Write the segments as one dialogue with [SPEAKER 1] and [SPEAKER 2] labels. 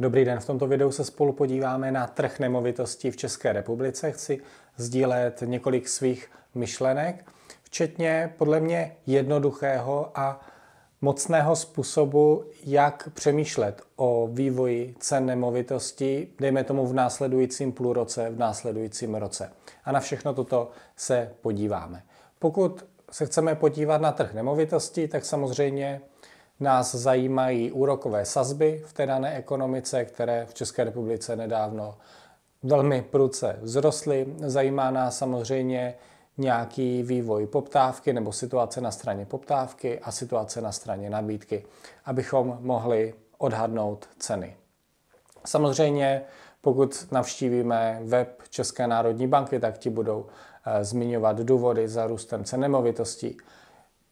[SPEAKER 1] Dobrý den, v tomto videu se spolu podíváme na trh nemovitostí v České republice. Chci sdílet několik svých myšlenek, včetně podle mě jednoduchého a mocného způsobu, jak přemýšlet o vývoji cen nemovitostí, dejme tomu v následujícím půlroce, v následujícím roce. A na všechno toto se podíváme. Pokud se chceme podívat na trh nemovitostí, tak samozřejmě Nás zajímají úrokové sazby v té dané ekonomice, které v České republice nedávno velmi pruce vzrostly. Zajímá nás samozřejmě nějaký vývoj poptávky nebo situace na straně poptávky a situace na straně nabídky, abychom mohli odhadnout ceny. Samozřejmě, pokud navštívíme web České národní banky, tak ti budou eh, zmiňovat důvody za růstem cen nemovitostí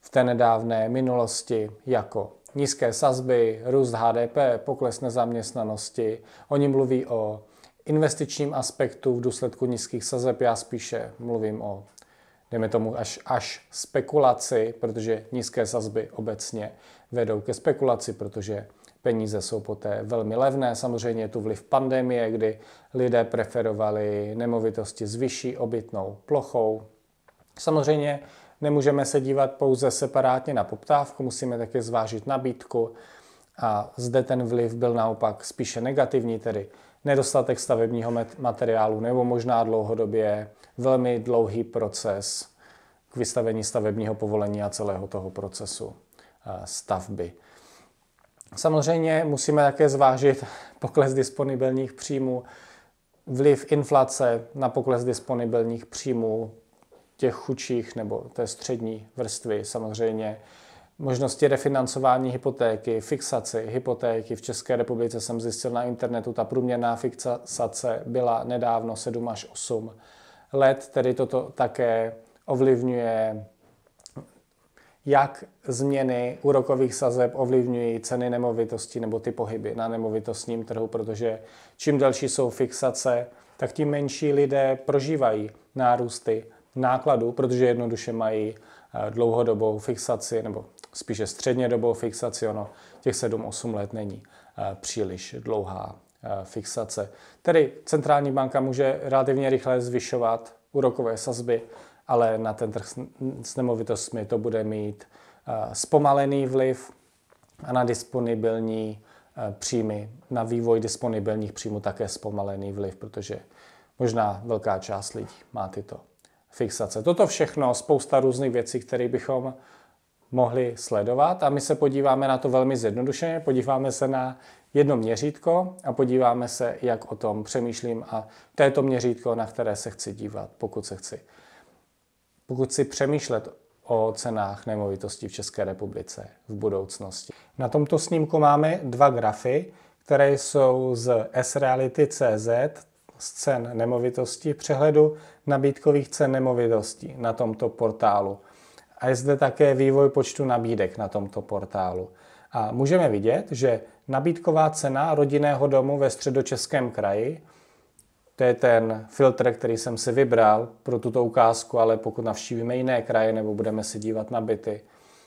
[SPEAKER 1] v té nedávné minulosti jako nízké sazby, růst HDP, pokles nezaměstnanosti. Oni mluví o investičním aspektu v důsledku nízkých sazeb, já spíše mluvím o dejme tomu až, až spekulaci, protože nízké sazby obecně vedou ke spekulaci, protože peníze jsou poté velmi levné. Samozřejmě je tu vliv pandemie, kdy lidé preferovali nemovitosti s vyšší obytnou plochou. Samozřejmě Nemůžeme se dívat pouze separátně na poptávku, musíme také zvážit nabídku a zde ten vliv byl naopak spíše negativní, tedy nedostatek stavebního materiálu nebo možná dlouhodobě velmi dlouhý proces k vystavení stavebního povolení a celého toho procesu eh, stavby. Samozřejmě musíme také zvážit pokles disponibilních příjmů, vliv inflace na pokles disponibilních příjmů, těch chudších nebo té střední vrstvy samozřejmě. Možnosti refinancování hypotéky, fixaci hypotéky v České republice jsem zjistil na internetu. Ta průměrná fixace byla nedávno 7 až 8 let, tedy toto také ovlivňuje jak změny úrokových sazeb ovlivňují ceny nemovitostí nebo ty pohyby na nemovitostním trhu, protože čím delší jsou fixace, tak tím menší lidé prožívají nárůsty nákladu, protože jednoduše mají eh, dlouhodobou fixaci, nebo spíše střednědobou fixaci, ono těch 7-8 let není eh, příliš dlouhá eh, fixace. Tedy centrální banka může relativně rychle zvyšovat úrokové sazby, ale na ten trh s nemovitostmi to bude mít zpomalený vliv a na disponibilní příjmy, na vývoj disponibilních příjmů také zpomalený vliv, protože možná velká část lidí má tyto fixace. Toto všechno, spousta různých věcí, které bychom mohli sledovat a my se podíváme na to velmi zjednodušeně, podíváme se na jedno měřítko a podíváme se, jak o tom přemýšlím a to je to měřítko, na které se chci dívat, pokud se chci. Pokud si přemýšlet o cenách nemovitostí v České republice v budoucnosti. Na tomto snímku máme dva grafy, které jsou z sreality.cz, z cen nemovitosti, přehledu nabídkových cen nemovitostí na tomto portálu. A je zde také vývoj počtu nabídek na tomto portálu. A můžeme vidět, že nabídková cena rodinného domu ve středočeském kraji, to je ten filtr, který jsem si vybral pro tuto ukázku, ale pokud navštívíme jiné kraje nebo budeme se dívat na byty,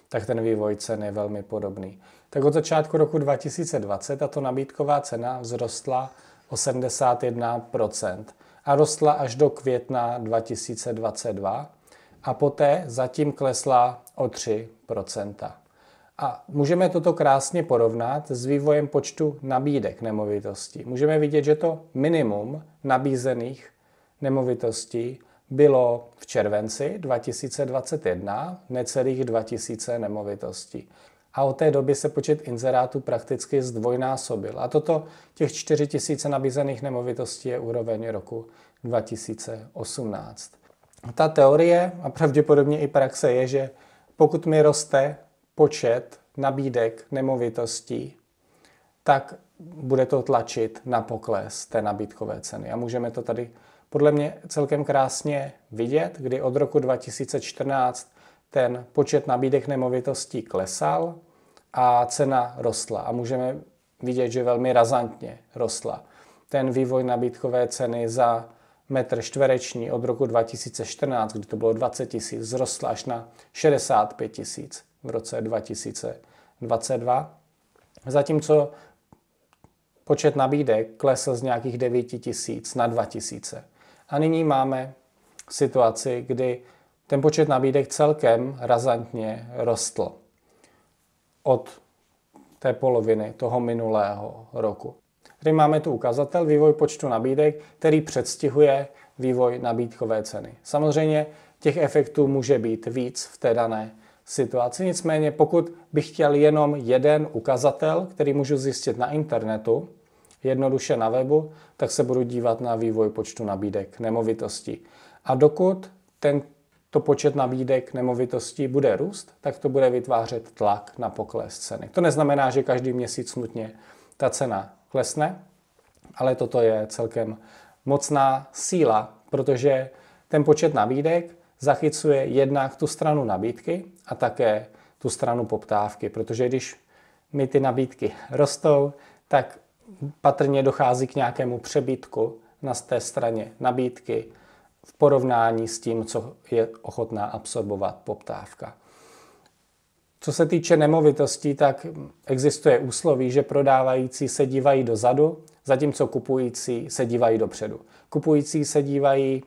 [SPEAKER 1] tak ten vývoj cen je velmi podobný. Tak od začátku roku 2020 tato nabídková cena vzrostla o 71% a rostla až do května 2022 a poté zatím klesla o 3%. A můžeme toto krásně porovnat s vývojem počtu nabídek nemovitostí. Můžeme vidět, že to minimum nabízených nemovitostí bylo v červenci 2021 necelých 2000 nemovitostí a od té doby se počet inzerátů prakticky zdvojnásobil. A toto těch 4 000 nabízených nemovitostí je úroveň roku 2018. Ta teorie a pravděpodobně i praxe je, že pokud mi roste počet nabídek nemovitostí, tak bude to tlačit na pokles té nabídkové ceny. A můžeme to tady podle mě celkem krásně vidět, kdy od roku 2014 ten počet nabídek nemovitostí klesal a cena rostla. A můžeme vidět, že velmi razantně rostla. Ten vývoj nabídkové ceny za metr čtvereční od roku 2014, kdy to bylo 20 tisíc, zrostl až na 65 tisíc v roce 2022. Zatímco počet nabídek klesl z nějakých 9 tisíc na 2 tisíce. A nyní máme situaci, kdy ten počet nabídek celkem razantně rostl od té poloviny toho minulého roku. Tady máme tu ukazatel vývoj počtu nabídek, který předstihuje vývoj nabídkové ceny. Samozřejmě těch efektů může být víc v té dané situaci. Nicméně pokud bych chtěl jenom jeden ukazatel, který můžu zjistit na internetu, jednoduše na webu, tak se budu dívat na vývoj počtu nabídek nemovitostí. A dokud ten to počet nabídek nemovitostí bude růst, tak to bude vytvářet tlak na pokles ceny. To neznamená, že každý měsíc nutně ta cena klesne, ale toto je celkem mocná síla, protože ten počet nabídek zachycuje jednak tu stranu nabídky a také tu stranu poptávky, protože když mi ty nabídky rostou, tak patrně dochází k nějakému přebytku na té straně nabídky v porovnání s tím, co je ochotná absorbovat poptávka. Co se týče nemovitostí, tak existuje úsloví, že prodávající se dívají dozadu, zatímco kupující se dívají dopředu. Kupující se dívají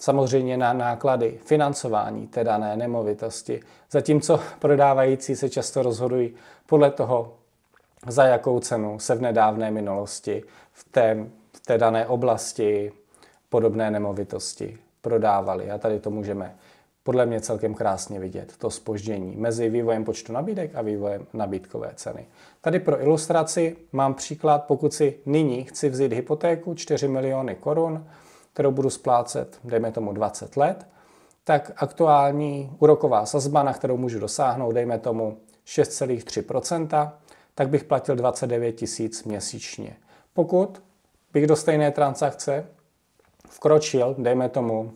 [SPEAKER 1] samozřejmě na náklady financování té dané nemovitosti, zatímco prodávající se často rozhodují podle toho, za jakou cenu se v nedávné minulosti v té, v té dané oblasti podobné nemovitosti prodávali a tady to můžeme podle mě celkem krásně vidět, to spoždění mezi vývojem počtu nabídek a vývojem nabídkové ceny. Tady pro ilustraci mám příklad, pokud si nyní chci vzít hypotéku 4 miliony korun, kterou budu splácet, dejme tomu 20 let, tak aktuální úroková sazba, na kterou můžu dosáhnout, dejme tomu 6,3%, tak bych platil 29 tisíc měsíčně. Pokud bych do stejné transakce vkročil, dejme tomu,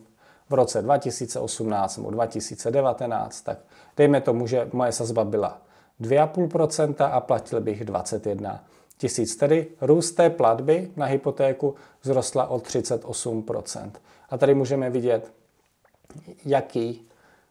[SPEAKER 1] v roce 2018 nebo 2019, tak dejme tomu, že moje sazba byla 2,5% a platil bych 21 tisíc. Tedy růst té platby na hypotéku vzrostla o 38%. A tady můžeme vidět, jaký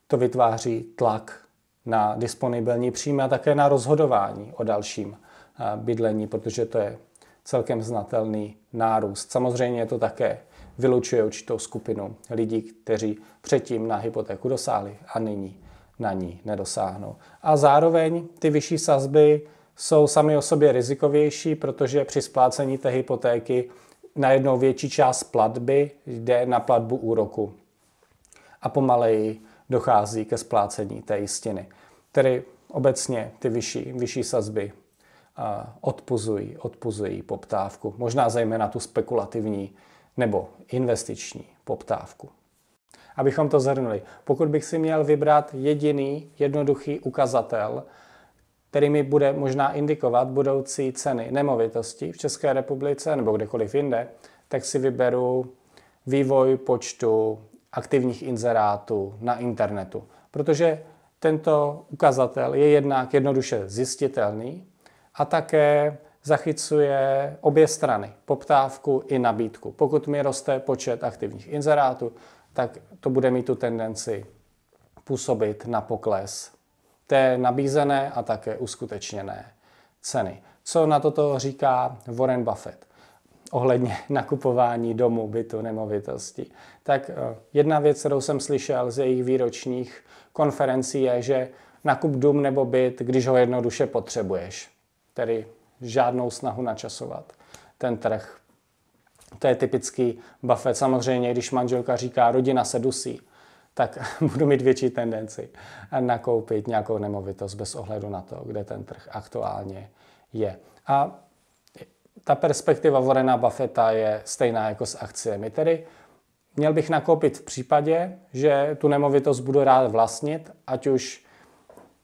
[SPEAKER 1] to vytváří tlak na disponibilní příjmy a také na rozhodování o dalším eh, bydlení, protože to je celkem znatelný nárůst. Samozřejmě je to také vylučuje určitou skupinu lidí, kteří předtím na hypotéku dosáhli a nyní na ní nedosáhnou. A zároveň ty vyšší sazby jsou sami o sobě rizikovější, protože při splácení té hypotéky najednou větší část platby jde na platbu úroku a pomaleji dochází ke splácení té jistiny. Tedy obecně ty vyšší, vyšší sazby odpuzují, odpuzují poptávku, možná zejména tu spekulativní, nebo investiční poptávku. Abychom to zhrnuli, pokud bych si měl vybrat jediný jednoduchý ukazatel, který mi bude možná indikovat budoucí ceny nemovitostí v České republice nebo kdekoliv jinde, tak si vyberu vývoj počtu aktivních inzerátů na internetu. Protože tento ukazatel je jednak jednoduše zjistitelný a také zachycuje obě strany, poptávku i nabídku. Pokud mi roste počet aktivních inzerátů, tak to bude mít tu tendenci působit na pokles té nabízené a také uskutečněné ceny. Co na toto říká Warren Buffett ohledně nakupování domu, bytu, nemovitosti? Tak eh, jedna věc, kterou jsem slyšel z jejich výročních konferencí, je, že nakup dům nebo byt, když ho jednoduše potřebuješ. Tedy žádnou snahu načasovat ten trh. To je typický Buffett. Samozřejmě, když manželka říká, rodina se dusí, tak budu mít větší tendenci nakoupit nějakou nemovitost bez ohledu na to, kde ten trh aktuálně je. A ta perspektiva Vorena Buffetta je stejná jako s akciemi. Tedy měl bych nakoupit v případě, že tu nemovitost budu rád vlastnit, ať už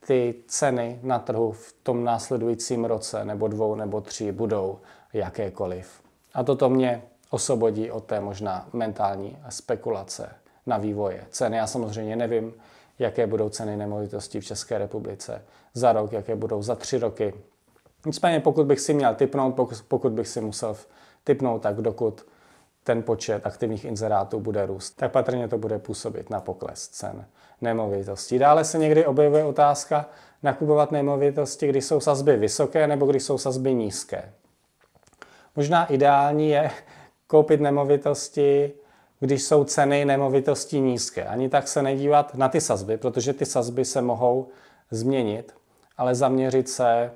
[SPEAKER 1] ty ceny na trhu v tom následujícím roce nebo dvou nebo tří budou jakékoliv. A toto mě osvobodí od té možná mentální spekulace na vývoje ceny. Já samozřejmě nevím, jaké budou ceny nemovitostí v České republice za rok, jaké budou za tři roky. Nicméně pokud bych si měl typnout, pokud bych si musel typnout, tak dokud ten počet aktivních inzerátů bude růst, tak patrně to bude působit na pokles cen nemovitostí. Dále se někdy objevuje otázka nakupovat nemovitosti, když jsou sazby vysoké nebo když jsou sazby nízké. Možná ideální je koupit nemovitosti, když jsou ceny nemovitostí nízké. Ani tak se nedívat na ty sazby, protože ty sazby se mohou změnit, ale zaměřit se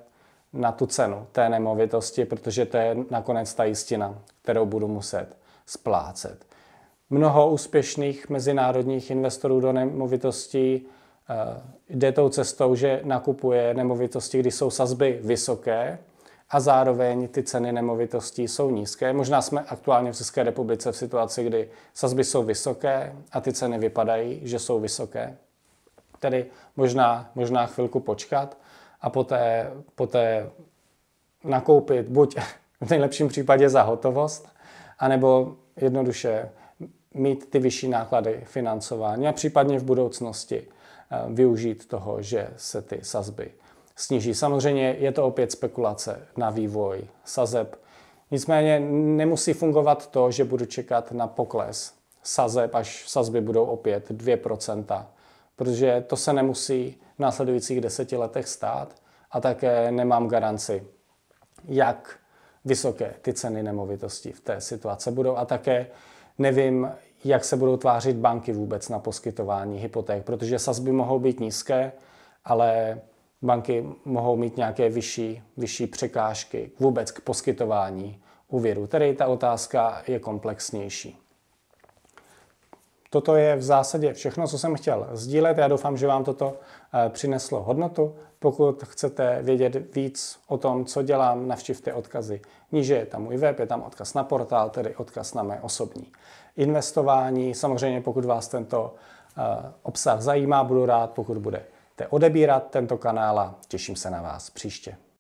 [SPEAKER 1] na tu cenu té nemovitosti, protože to je nakonec ta jistina, kterou budu muset splácet. Mnoho úspěšných mezinárodních investorů do nemovitostí eh, jde tou cestou, že nakupuje nemovitosti, kdy jsou sazby vysoké a zároveň ty ceny nemovitostí jsou nízké. Možná jsme aktuálně v České republice v situaci, kdy sazby jsou vysoké a ty ceny vypadají, že jsou vysoké. Tedy možná, možná chvilku počkat a poté, poté nakoupit buď v nejlepším případě za hotovost, anebo jednoduše mít ty vyšší náklady financování a případně v budoucnosti eh, využít toho, že se ty sazby sníží. Samozřejmě je to opět spekulace na vývoj sazeb. Nicméně nemusí fungovat to, že budu čekat na pokles sazeb, až sazby budou opět 2%, protože to se nemusí v následujících deseti letech stát a také nemám garanci, jak vysoké ty ceny nemovitosti v té situaci budou a také nevím, jak se budou tvářit banky vůbec na poskytování hypoték, protože sazby mohou být nízké, ale banky mohou mít nějaké vyšší, vyšší překážky vůbec k poskytování úvěru. Tedy ta otázka je komplexnější. Toto je v zásadě všechno, co jsem chtěl sdílet. Já doufám, že vám toto eh, přineslo hodnotu. Pokud chcete vědět víc o tom, co dělám, navštivte odkazy. Níže je tam můj web, je tam odkaz na portál, tedy odkaz na mé osobní investování. Samozřejmě, pokud vás tento eh, obsah zajímá, budu rád, pokud budete odebírat tento kanál a těším se na vás příště.